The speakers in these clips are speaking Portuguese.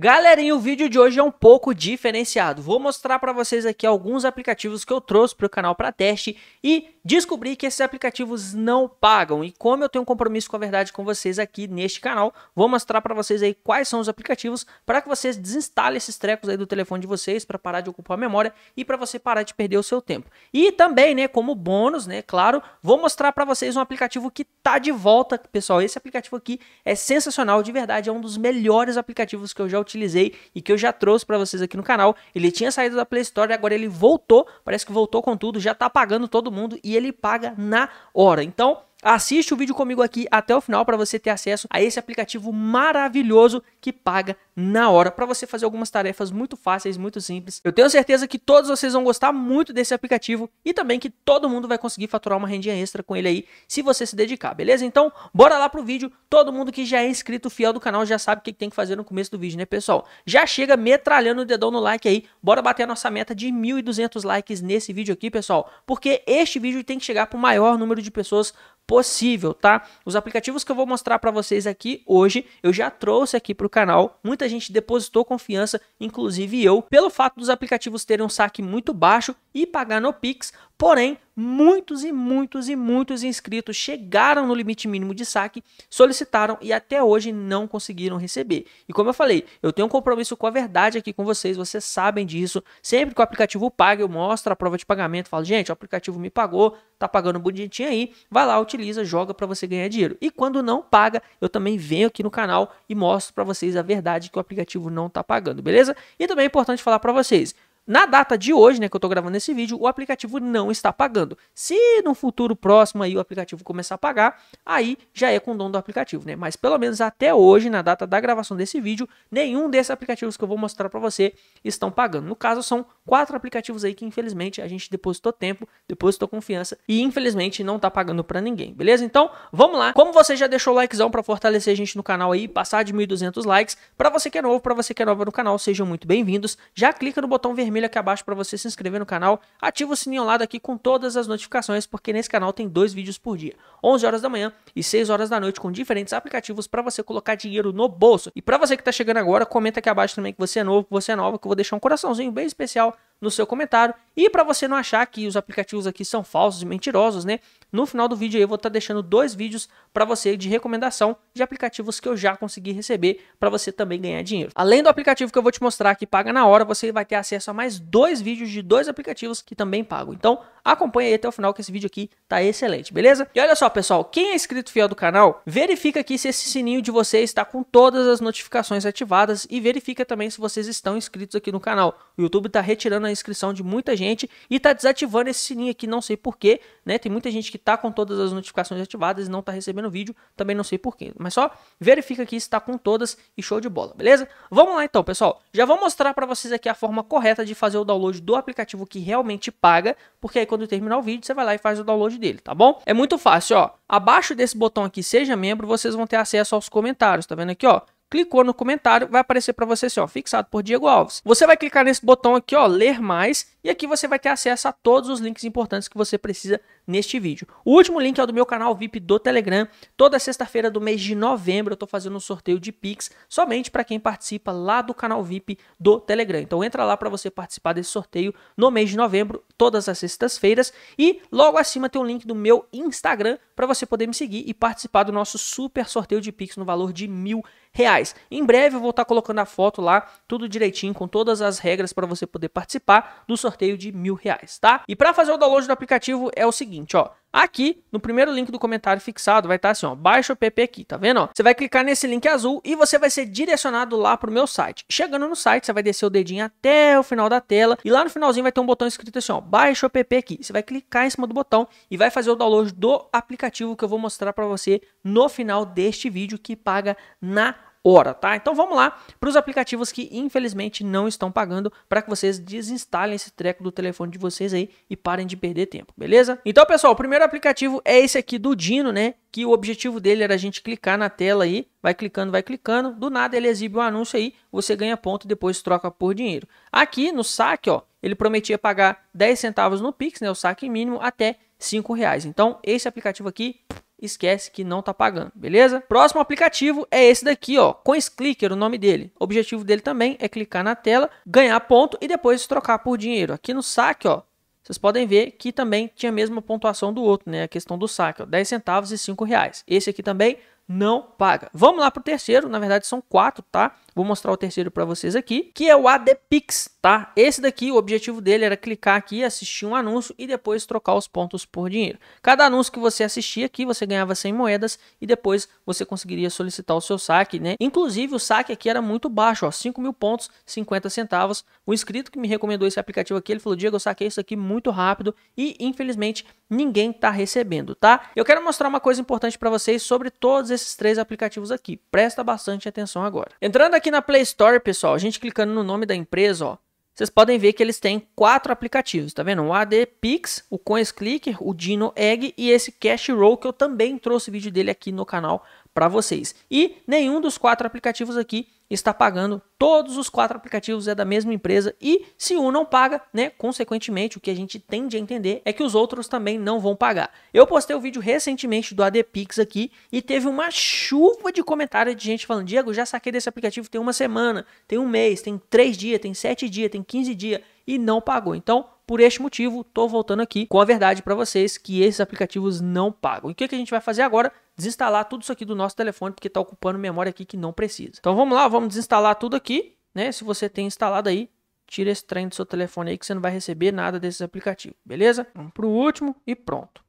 Galerinha, o vídeo de hoje é um pouco diferenciado. Vou mostrar para vocês aqui alguns aplicativos que eu trouxe para o canal para teste e descobri que esses aplicativos não pagam. E como eu tenho um compromisso com a verdade com vocês aqui neste canal, vou mostrar para vocês aí quais são os aplicativos para que vocês desinstalem esses trecos aí do telefone de vocês para parar de ocupar a memória e para você parar de perder o seu tempo. E também, né, como bônus, né, claro, vou mostrar para vocês um aplicativo que tá de volta, pessoal. Esse aplicativo aqui é sensacional, de verdade, é um dos melhores aplicativos que eu já utilizei e que eu já trouxe para vocês aqui no canal. Ele tinha saído da Play Store e agora ele voltou, parece que voltou com tudo, já está pagando todo mundo e ele paga na hora. Então, Assiste o vídeo comigo aqui até o final para você ter acesso a esse aplicativo maravilhoso que paga na hora para você fazer algumas tarefas muito fáceis, muito simples. Eu tenho certeza que todos vocês vão gostar muito desse aplicativo e também que todo mundo vai conseguir faturar uma rendinha extra com ele aí, se você se dedicar, beleza? Então, bora lá pro vídeo. Todo mundo que já é inscrito fiel do canal já sabe o que tem que fazer no começo do vídeo, né, pessoal? Já chega metralhando o dedão no like aí. Bora bater a nossa meta de 1.200 likes nesse vídeo aqui, pessoal, porque este vídeo tem que chegar para o maior número de pessoas possível, tá? Os aplicativos que eu vou mostrar para vocês aqui hoje, eu já trouxe aqui para o canal. Muita gente depositou confiança, inclusive eu, pelo fato dos aplicativos terem um saque muito baixo e pagar no Pix, Porém, muitos e muitos e muitos inscritos chegaram no limite mínimo de saque, solicitaram e até hoje não conseguiram receber. E como eu falei, eu tenho um compromisso com a verdade aqui com vocês, vocês sabem disso. Sempre que o aplicativo paga, eu mostro a prova de pagamento, falo, gente, o aplicativo me pagou, tá pagando bonitinho aí, vai lá, utiliza, joga para você ganhar dinheiro. E quando não paga, eu também venho aqui no canal e mostro para vocês a verdade que o aplicativo não tá pagando, beleza? E também é importante falar para vocês, na data de hoje, né, que eu estou gravando esse vídeo, o aplicativo não está pagando. Se no futuro próximo aí o aplicativo começar a pagar, aí já é com o dono do aplicativo, né? Mas pelo menos até hoje, na data da gravação desse vídeo, nenhum desses aplicativos que eu vou mostrar para você estão pagando. No caso, são quatro aplicativos aí que infelizmente a gente depositou tempo, depositou confiança e infelizmente não está pagando para ninguém, beleza? Então, vamos lá. Como você já deixou o likezão para fortalecer a gente no canal aí, passar de 1200 likes, para você que é novo, para você que é nova no canal, sejam muito bem-vindos. Já clica no botão vermelho vermelho aqui abaixo para você se inscrever no canal. Ativa o sininho lá daqui com todas as notificações, porque nesse canal tem dois vídeos por dia. 11 horas da manhã e 6 horas da noite com diferentes aplicativos para você colocar dinheiro no bolso. E para você que está chegando agora, comenta aqui abaixo também que você é novo, que você é nova, que eu vou deixar um coraçãozinho bem especial no seu comentário. E para você não achar que os aplicativos aqui são falsos e mentirosos, né? No final do vídeo eu vou estar tá deixando dois vídeos para você de recomendação de aplicativos que eu já consegui receber para você também ganhar dinheiro. Além do aplicativo que eu vou te mostrar que paga na hora, você vai ter acesso a mais dois vídeos de dois aplicativos que também pagam. Então, Acompanha aí até o final que esse vídeo aqui tá excelente, beleza? E olha só, pessoal, quem é inscrito fiel do canal, verifica aqui se esse sininho de vocês está com todas as notificações ativadas e verifica também se vocês estão inscritos aqui no canal. O YouTube tá retirando a inscrição de muita gente e tá desativando esse sininho aqui, não sei porquê, né? Tem muita gente que tá com todas as notificações ativadas e não tá recebendo vídeo, também não sei porquê. Mas só verifica aqui se tá com todas e show de bola, beleza? Vamos lá então, pessoal. Já vou mostrar para vocês aqui a forma correta de fazer o download do aplicativo que realmente paga, porque aí quando quando terminar o vídeo, você vai lá e faz o download dele, tá bom? É muito fácil, ó. Abaixo desse botão aqui, seja membro, vocês vão ter acesso aos comentários, tá vendo aqui, ó? Clicou no comentário, vai aparecer para você assim, ó, fixado por Diego Alves. Você vai clicar nesse botão aqui, ó, ler mais, e aqui você vai ter acesso a todos os links importantes que você precisa neste vídeo. O último link é o do meu canal VIP do Telegram. Toda sexta-feira do mês de novembro eu estou fazendo um sorteio de Pix somente para quem participa lá do canal VIP do Telegram. Então entra lá para você participar desse sorteio no mês de novembro, todas as sextas-feiras. E logo acima tem um link do meu Instagram para você poder me seguir e participar do nosso super sorteio de Pix no valor de mil reais. Em breve eu vou estar tá colocando a foto lá, tudo direitinho, com todas as regras para você poder participar do sorteio de mil reais, tá? E para fazer o download do aplicativo é o seguinte seguinte, ó. Aqui, no primeiro link do comentário fixado, vai estar tá assim, ó, baixa o PP aqui, tá vendo? Ó? Você vai clicar nesse link azul e você vai ser direcionado lá pro meu site. Chegando no site, você vai descer o dedinho até o final da tela e lá no finalzinho vai ter um botão escrito assim, ó, baixa o PP aqui. Você vai clicar em cima do botão e vai fazer o download do aplicativo que eu vou mostrar para você no final deste vídeo que paga na hora, tá? Então vamos lá para os aplicativos que infelizmente não estão pagando para que vocês desinstalem esse treco do telefone de vocês aí e parem de perder tempo, beleza? Então, pessoal, o primeiro aplicativo é esse aqui do Dino, né? Que o objetivo dele era a gente clicar na tela aí, vai clicando, vai clicando, do nada ele exibe o um anúncio aí, você ganha ponto depois troca por dinheiro. Aqui no saque, ó, ele prometia pagar 10 centavos no Pix, né, o saque mínimo até 5 reais. Então, esse aplicativo aqui esquece que não tá pagando, beleza? Próximo aplicativo é esse daqui, ó, CoinsClicker, o nome dele. O objetivo dele também é clicar na tela, ganhar ponto e depois trocar por dinheiro. Aqui no saque, ó, vocês podem ver que também tinha a mesma pontuação do outro, né? A questão do saque, ó, 10 centavos e 5 reais. Esse aqui também não paga. Vamos lá para o terceiro, na verdade são quatro, tá? Vou mostrar o terceiro para vocês aqui, que é o ADPix, tá? Esse daqui, o objetivo dele era clicar aqui, assistir um anúncio e depois trocar os pontos por dinheiro. Cada anúncio que você assistia aqui, você ganhava 100 moedas e depois você conseguiria solicitar o seu saque, né? Inclusive, o saque aqui era muito baixo, ó, 5 mil pontos, 50 centavos. O inscrito que me recomendou esse aplicativo aqui, ele falou, Diego, eu saquei isso aqui muito rápido e, infelizmente, ninguém tá recebendo, tá? Eu quero mostrar uma coisa importante para vocês sobre todos esses três aplicativos aqui. Presta bastante atenção agora. Entrando aqui aqui na Play Store, pessoal, a gente clicando no nome da empresa, ó, vocês podem ver que eles têm quatro aplicativos, tá vendo? O AD Pix, o Coins Clicker, o Dino Egg e esse Cash Roll que eu também trouxe vídeo dele aqui no canal para vocês. E nenhum dos quatro aplicativos aqui está pagando. Todos os quatro aplicativos é da mesma empresa e se um não paga, né, consequentemente, o que a gente tende a entender é que os outros também não vão pagar. Eu postei o um vídeo recentemente do ADPix aqui e teve uma chuva de comentários de gente falando: "Diego, já saquei desse aplicativo tem uma semana, tem um mês, tem três dias, tem sete dias, tem quinze dias e não pagou". Então, por este motivo, estou voltando aqui com a verdade para vocês que esses aplicativos não pagam. E o que, que a gente vai fazer agora? desinstalar tudo isso aqui do nosso telefone, porque está ocupando memória aqui que não precisa. Então vamos lá, vamos desinstalar tudo aqui, né? Se você tem instalado aí, tira esse trem do seu telefone aí que você não vai receber nada desses aplicativos, beleza? Vamos para o último e pronto.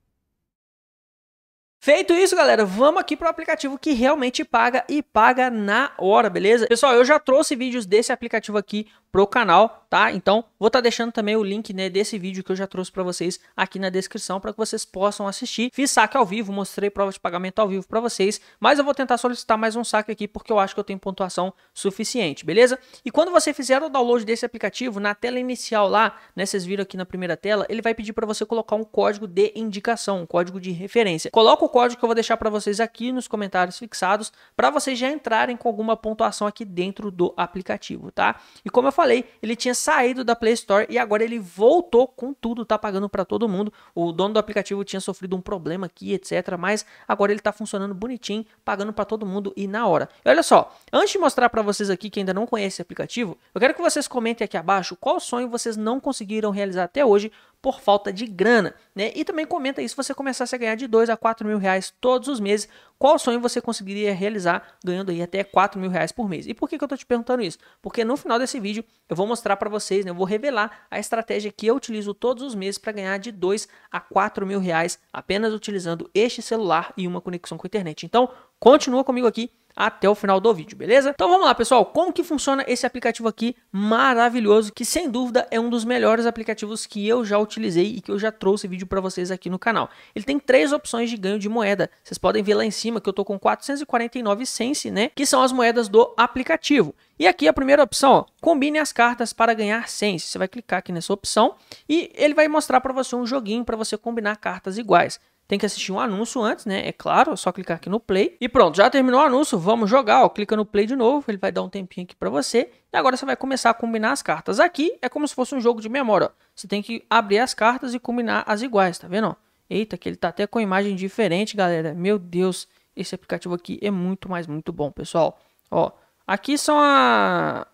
Feito isso, galera, vamos aqui para o aplicativo que realmente paga e paga na hora, beleza? Pessoal, eu já trouxe vídeos desse aplicativo aqui pro canal, tá? Então, vou estar tá deixando também o link né, desse vídeo que eu já trouxe para vocês aqui na descrição para que vocês possam assistir. Fiz saque ao vivo, mostrei prova de pagamento ao vivo para vocês, mas eu vou tentar solicitar mais um saque aqui porque eu acho que eu tenho pontuação suficiente, beleza? E quando você fizer o download desse aplicativo, na tela inicial lá, né, vocês viram aqui na primeira tela, ele vai pedir para você colocar um código de indicação, um código de referência. Coloca o código que eu vou deixar para vocês aqui nos comentários fixados para vocês já entrarem com alguma pontuação aqui dentro do aplicativo, tá? E como eu falei, ele tinha saído da Play Store e agora ele voltou com tudo, tá pagando para todo mundo. O dono do aplicativo tinha sofrido um problema aqui, etc, mas agora ele tá funcionando bonitinho, pagando para todo mundo e na hora. E olha só, antes de mostrar para vocês aqui que ainda não conhece esse aplicativo, eu quero que vocês comentem aqui abaixo qual sonho vocês não conseguiram realizar até hoje por falta de grana, né? E também comenta aí se você começasse a ganhar de 2 a 4 mil reais todos os meses, qual sonho você conseguiria realizar ganhando aí até 4 mil reais por mês. E por que, que eu tô te perguntando isso? Porque no final desse vídeo eu vou mostrar para vocês, né? Eu vou revelar a estratégia que eu utilizo todos os meses para ganhar de 2 a 4 mil reais apenas utilizando este celular e uma conexão com a internet. Então, continua comigo aqui até o final do vídeo, beleza? Então vamos lá, pessoal, como que funciona esse aplicativo aqui maravilhoso, que sem dúvida é um dos melhores aplicativos que eu já utilizei e que eu já trouxe vídeo para vocês aqui no canal. Ele tem três opções de ganho de moeda. Vocês podem ver lá em cima que eu tô com 449 cents, né, que são as moedas do aplicativo. E aqui a primeira opção, ó, combine as cartas para ganhar 100. Você vai clicar aqui nessa opção e ele vai mostrar para você um joguinho para você combinar cartas iguais tem que assistir um anúncio antes, né? É claro, é só clicar aqui no play. E pronto, já terminou o anúncio, vamos jogar. Ó, clica no play de novo, ele vai dar um tempinho aqui para você. E agora você vai começar a combinar as cartas. Aqui é como se fosse um jogo de memória. Ó. Você tem que abrir as cartas e combinar as iguais, tá vendo? Ó? Eita, que ele tá até com imagem diferente, galera. Meu Deus, esse aplicativo aqui é muito, mais muito bom, pessoal. Ó, aqui são a...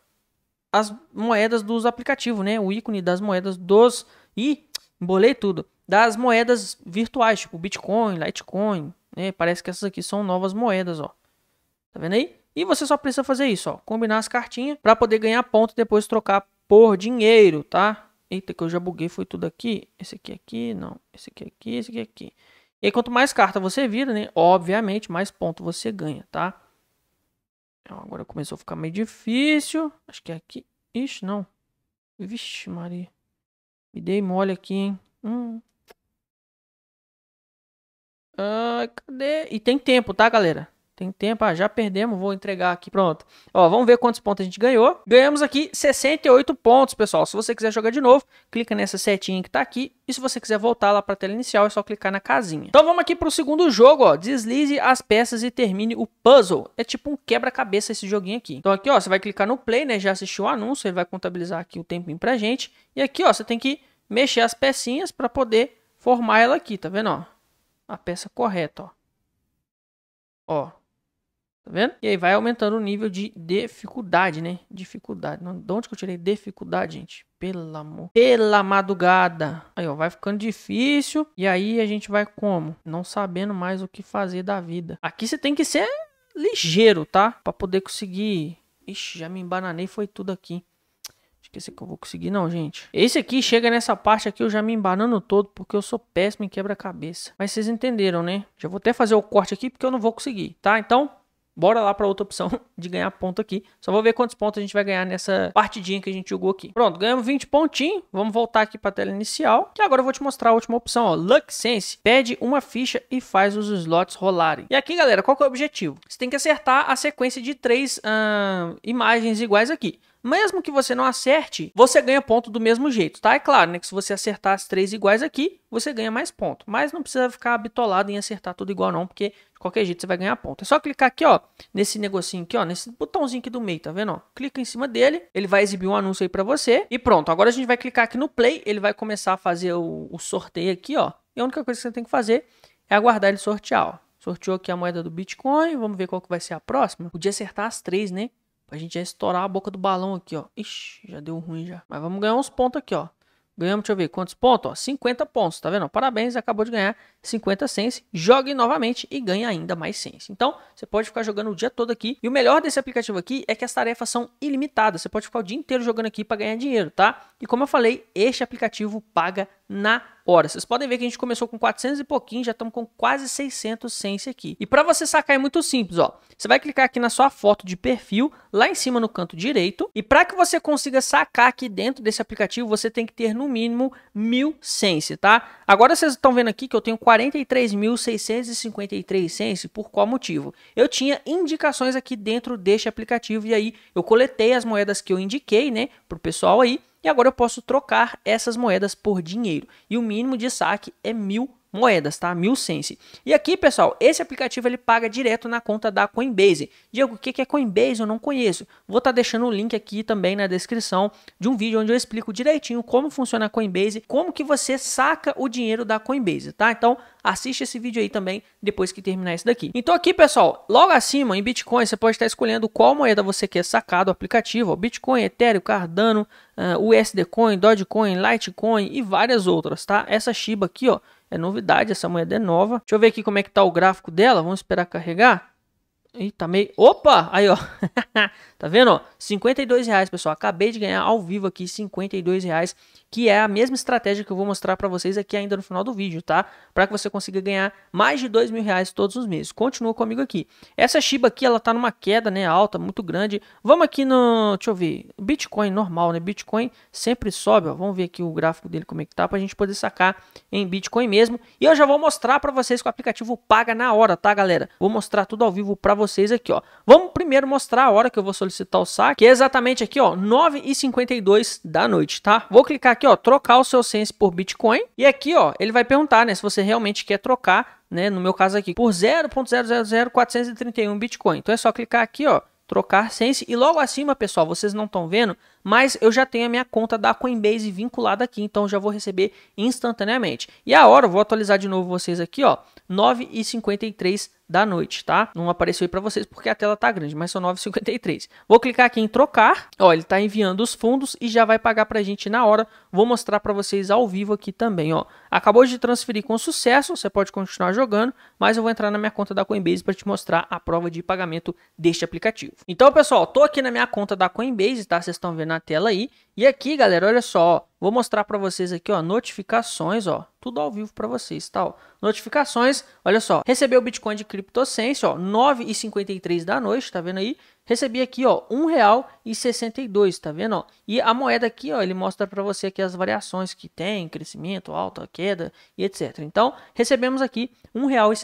as moedas dos aplicativos, né? O ícone das moedas dos... e embolei tudo das moedas virtuais, tipo Bitcoin, Litecoin, né? Parece que essas aqui são novas moedas, ó. Tá vendo aí? E você só precisa fazer isso, ó, combinar as cartinhas para poder ganhar ponto e depois trocar por dinheiro, tá? Eita, que eu já buguei, foi tudo aqui. Esse aqui é aqui, não. Esse aqui é aqui, esse aqui é aqui. E quanto mais carta você vira, né? Obviamente, mais ponto você ganha, tá? Então, agora começou a ficar meio difícil. Acho que é aqui. Ixi, não. Vixe, Maria. Me dei mole aqui, hein? Hum. Ah, cadê? E tem tempo, tá, galera? Tem tempo, ah, já perdemos, vou entregar aqui, pronto. Ó, vamos ver quantos pontos a gente ganhou. Ganhamos aqui 68 pontos, pessoal. Se você quiser jogar de novo, clica nessa setinha que tá aqui. E se você quiser voltar lá para a tela inicial, é só clicar na casinha. Então vamos aqui para o segundo jogo, ó. Deslize as peças e termine o puzzle. É tipo um quebra-cabeça esse joguinho aqui. Então aqui, ó, você vai clicar no play, né? Já assistiu o anúncio, ele vai contabilizar aqui o tempinho pra gente. E aqui, ó, você tem que mexer as pecinhas para poder formar ela aqui, tá vendo, ó? a peça correta, ó. Ó. Tá vendo? E aí vai aumentando o nível de dificuldade, né? Dificuldade. De onde que eu tirei dificuldade, gente? Pelo amor. Pela madrugada. Aí, ó, vai ficando difícil. E aí a gente vai como? Não sabendo mais o que fazer da vida. Aqui você tem que ser ligeiro, tá? Pra poder conseguir... Ixi, já me embananei, foi tudo aqui. Acho que esse aqui eu vou conseguir não, gente. Esse aqui, chega nessa parte aqui, eu já me embanando todo, porque eu sou péssimo em quebra-cabeça. Mas vocês entenderam, né? Já vou até fazer o corte aqui, porque eu não vou conseguir, tá? Então, Bora lá para outra opção de ganhar ponto aqui. Só vou ver quantos pontos a gente vai ganhar nessa partidinha que a gente jogou aqui. Pronto, ganhamos 20 pontinhos. Vamos voltar aqui para a tela inicial. Que agora eu vou te mostrar a última opção. Ó. Luck Sense pede uma ficha e faz os slots rolarem. E aqui, galera, qual que é o objetivo? Você tem que acertar a sequência de três hum, imagens iguais aqui. Mesmo que você não acerte, você ganha ponto do mesmo jeito, tá? É claro, né, que se você acertar as três iguais aqui, você ganha mais ponto. Mas não precisa ficar habitolado em acertar tudo igual não, porque de qualquer jeito você vai ganhar ponto. É só clicar aqui, ó, nesse negocinho aqui, ó, nesse botãozinho aqui do meio, tá vendo? Ó? Clica em cima dele, ele vai exibir um anúncio aí para você. E pronto, agora a gente vai clicar aqui no play, ele vai começar a fazer o, o sorteio aqui, ó. E a única coisa que você tem que fazer é aguardar ele sortear, ó. Sorteou aqui a moeda do Bitcoin, vamos ver qual que vai ser a próxima. Podia acertar as três, né? a gente já estourar a boca do balão aqui, ó. Ixi, já deu ruim já. Mas vamos ganhar uns pontos aqui, ó. Ganhamos, deixa eu ver, quantos pontos? Ó, 50 pontos, tá vendo? Parabéns, acabou de ganhar 50 cents. Jogue novamente e ganhe ainda mais cents. Então, você pode ficar jogando o dia todo aqui. E o melhor desse aplicativo aqui é que as tarefas são ilimitadas. Você pode ficar o dia inteiro jogando aqui para ganhar dinheiro, tá? E como eu falei, este aplicativo paga na hora. Vocês podem ver que a gente começou com 400 e pouquinho, já estamos com quase 600 cents aqui. E para você sacar é muito simples, ó. Você vai clicar aqui na sua foto de perfil, lá em cima no canto direito. E para que você consiga sacar aqui dentro desse aplicativo, você tem que ter no mínimo mil sense, tá? Agora vocês estão vendo aqui que eu tenho 43.653 sense, por qual motivo? Eu tinha indicações aqui dentro deste aplicativo e aí eu coletei as moedas que eu indiquei, né, pro pessoal aí e agora eu posso trocar essas moedas por dinheiro. E o mínimo de saque é mil moedas, tá? 1000 E aqui, pessoal, esse aplicativo ele paga direto na conta da Coinbase. Diego, o que é Coinbase? Eu não conheço. Vou estar tá deixando o link aqui também na descrição de um vídeo onde eu explico direitinho como funciona a Coinbase, como que você saca o dinheiro da Coinbase, tá? Então, assiste esse vídeo aí também depois que terminar esse daqui. Então aqui, pessoal, logo acima em Bitcoin, você pode estar tá escolhendo qual moeda você quer sacar do aplicativo, ó, Bitcoin, Ethereum, Cardano, uh, eh, USD Coin, Dogecoin, Litecoin e várias outras, tá? Essa Shiba aqui, ó, é novidade, essa moeda é nova. Deixa eu ver aqui como é que tá o gráfico dela. Vamos esperar carregar. Ih, tá meio. Opa! Aí, ó. tá vendo? Ó? 52 reais, pessoal. Acabei de ganhar ao vivo aqui 52 reais, que é a mesma estratégia que eu vou mostrar para vocês aqui ainda no final do vídeo, tá? Para que você consiga ganhar mais de 2 mil reais todos os meses. Continua comigo aqui. Essa Shiba aqui, ela tá numa queda, né? Alta, muito grande. Vamos aqui no. Deixa eu ver. Bitcoin normal, né? Bitcoin sempre sobe, ó. Vamos ver aqui o gráfico dele como é que tá, pra gente poder sacar em Bitcoin mesmo. E eu já vou mostrar para vocês que o aplicativo paga na hora, tá, galera? Vou mostrar tudo ao vivo para vocês vocês aqui, ó. Vamos primeiro mostrar a hora que eu vou solicitar o saque, que é exatamente aqui, ó, 9h52 da noite, tá? Vou clicar aqui, ó, trocar o seu Sense por Bitcoin. E aqui, ó, ele vai perguntar, né, se você realmente quer trocar, né, no meu caso aqui, por 0.000431 Bitcoin. Então é só clicar aqui, ó, trocar Sense. E logo acima, pessoal, vocês não estão vendo, mas eu já tenho a minha conta da Coinbase vinculada aqui, então já vou receber instantaneamente. E a hora, eu vou atualizar de novo vocês aqui, ó, 9h53 da noite, tá? Não apareceu aí para vocês porque a tela tá grande, mas são 9h53. Vou clicar aqui em trocar. Ó, ele tá enviando os fundos e já vai pagar pra gente na hora. Vou mostrar para vocês ao vivo aqui também, ó. Acabou de transferir com sucesso, você pode continuar jogando, mas eu vou entrar na minha conta da Coinbase para te mostrar a prova de pagamento deste aplicativo. Então, pessoal, tô aqui na minha conta da Coinbase, tá? Vocês estão vendo na tela aí. E aqui, galera, olha só, ó, vou mostrar para vocês aqui, ó, notificações, ó tudo ao vivo para vocês, tal. Notificações, olha só, recebeu o Bitcoin de CryptoSense, ó, 9h53 da noite, tá vendo aí? recebi aqui ó um real e tá vendo ó? e a moeda aqui ó ele mostra para você aqui as variações que tem crescimento alta queda e etc então recebemos aqui um real e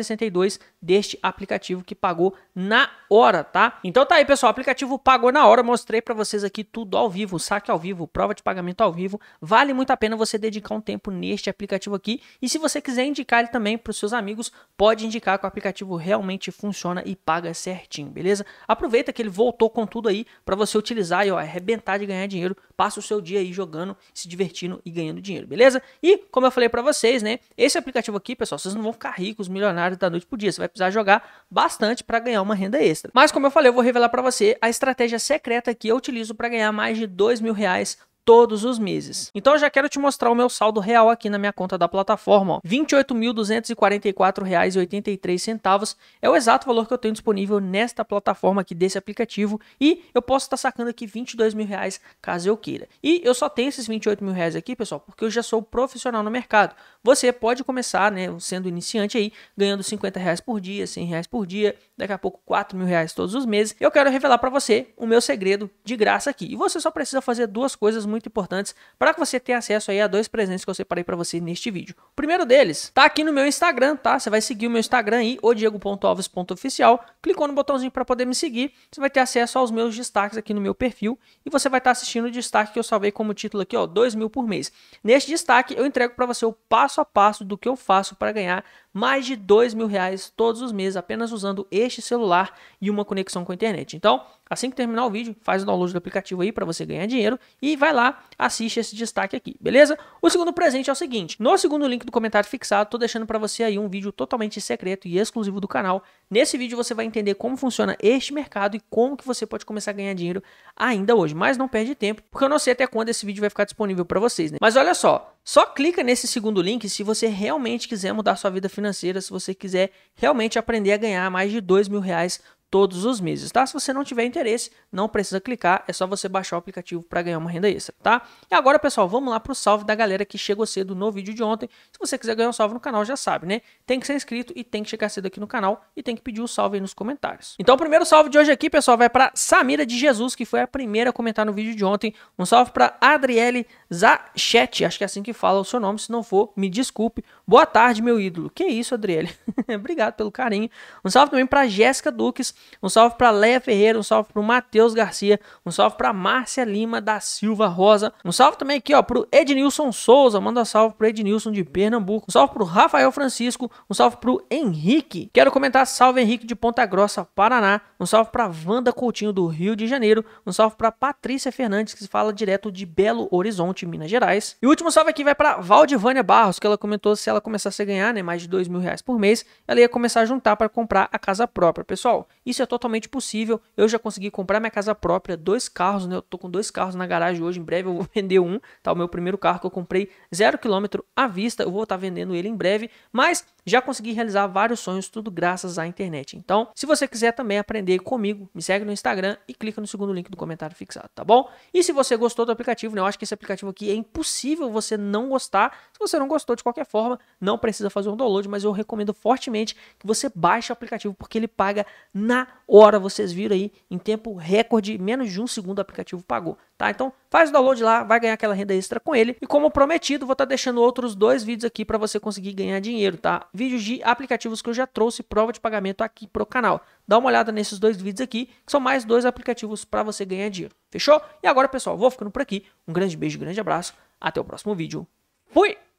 deste aplicativo que pagou na hora tá então tá aí pessoal aplicativo pagou na hora mostrei para vocês aqui tudo ao vivo saque ao vivo prova de pagamento ao vivo vale muito a pena você dedicar um tempo neste aplicativo aqui e se você quiser indicar ele também para os seus amigos pode indicar que o aplicativo realmente funciona e paga certinho beleza aproveita que ele voltou com tudo aí para você utilizar e ó, arrebentar de ganhar dinheiro. Passa o seu dia aí jogando, se divertindo e ganhando dinheiro, beleza? E como eu falei para vocês, né? Esse aplicativo aqui, pessoal, vocês não vão ficar ricos, milionários da noite pro dia. Você vai precisar jogar bastante para ganhar uma renda extra. Mas como eu falei, eu vou revelar para você a estratégia secreta que eu utilizo para ganhar mais de dois mil reais todos os meses. Então eu já quero te mostrar o meu saldo real aqui na minha conta da plataforma, R$ 28.244,83 é o exato valor que eu tenho disponível nesta plataforma aqui desse aplicativo e eu posso estar sacando aqui R$ 22 mil reais caso eu queira. E eu só tenho esses R$ 28.000 mil reais aqui, pessoal, porque eu já sou profissional no mercado. Você pode começar, né, sendo iniciante aí, ganhando R$ reais por dia, R$ reais por dia, daqui a pouco R$ mil reais todos os meses. Eu quero revelar para você o meu segredo de graça aqui. E você só precisa fazer duas coisas muito muito importantes para você tenha acesso aí a dois presentes que eu separei para você neste vídeo. O primeiro deles tá aqui no meu Instagram, tá? Você vai seguir o meu Instagram aí, odiego.alves.oficial. Clicou no botãozinho para poder me seguir, você vai ter acesso aos meus destaques aqui no meu perfil e você vai estar tá assistindo o destaque que eu salvei como título aqui, ó, 2 mil por mês. Neste destaque eu entrego para você o passo a passo do que eu faço para ganhar mais de dois mil reais todos os meses apenas usando este celular e uma conexão com a internet. Então, assim que terminar o vídeo, faz o download do aplicativo aí para você ganhar dinheiro e vai lá, assiste esse destaque aqui, beleza? O segundo presente é o seguinte, no segundo link do comentário fixado, tô deixando para você aí um vídeo totalmente secreto e exclusivo do canal. Nesse vídeo você vai entender como funciona este mercado e como que você pode começar a ganhar dinheiro ainda hoje, mas não perde tempo, porque eu não sei até quando esse vídeo vai ficar disponível para vocês, né? Mas olha só, só clica nesse segundo link se você realmente quiser mudar sua vida financeira, se você quiser realmente aprender a ganhar mais de dois mil reais todos os meses, tá? Se você não tiver interesse, não precisa clicar, é só você baixar o aplicativo para ganhar uma renda extra, tá? E agora, pessoal, vamos lá pro salve da galera que chegou cedo no vídeo de ontem. Se você quiser ganhar um salve no canal, já sabe, né? Tem que ser inscrito e tem que chegar cedo aqui no canal e tem que pedir o um salve aí nos comentários. Então, o primeiro salve de hoje aqui, pessoal, vai para Samira de Jesus, que foi a primeira a comentar no vídeo de ontem. Um salve para Adriele Zachet, acho que é assim que fala o seu nome, se não for, me desculpe. Boa tarde, meu ídolo. Que isso, Adriele? Obrigado pelo carinho. Um salve também para Jéssica Duques, um salve para Leia Ferreira, um salve para o Matheus Garcia, um salve para Márcia Lima da Silva Rosa. Um salve também aqui, ó, pro Ednilson Souza, manda um salve pro Ednilson de Pernambuco. Um salve pro Rafael Francisco, um salve pro Henrique. Quero comentar salve Henrique de Ponta Grossa, Paraná. Um salve para Wanda Coutinho do Rio de Janeiro, um salve para Patrícia Fernandes que fala direto de Belo Horizonte, Minas Gerais. E o último salve aqui vai para Valdivânia Barros, que ela comentou se ela começasse a ganhar, né, mais de dois mil reais por mês, ela ia começar a juntar para comprar a casa própria, pessoal. E isso é totalmente possível. Eu já consegui comprar minha casa própria, dois carros, né? Eu tô com dois carros na garagem hoje, em breve eu vou vender um, tá? O meu primeiro carro que eu comprei zero quilômetro à vista, eu vou estar tá vendendo ele em breve. Mas já consegui realizar vários sonhos, tudo graças à internet. Então, se você quiser também aprender comigo, me segue no Instagram e clica no segundo link do comentário fixado, tá bom? E se você gostou do aplicativo, né, eu acho que esse aplicativo aqui é impossível você não gostar. Se você não gostou de qualquer forma, não precisa fazer um download, mas eu recomendo fortemente que você baixe o aplicativo porque ele paga na hora. Vocês viram aí, em tempo recorde, menos de um segundo o aplicativo pagou. Tá? Então faz o download lá, vai ganhar aquela renda extra com ele. E como prometido, vou estar tá deixando outros dois vídeos aqui para você conseguir ganhar dinheiro, tá? Vídeos de aplicativos que eu já trouxe prova de pagamento aqui pro canal. Dá uma olhada nesses dois vídeos aqui, que são mais dois aplicativos para você ganhar dinheiro. Fechou? E agora, pessoal, vou ficando por aqui. Um grande beijo, grande abraço. Até o próximo vídeo. Fui!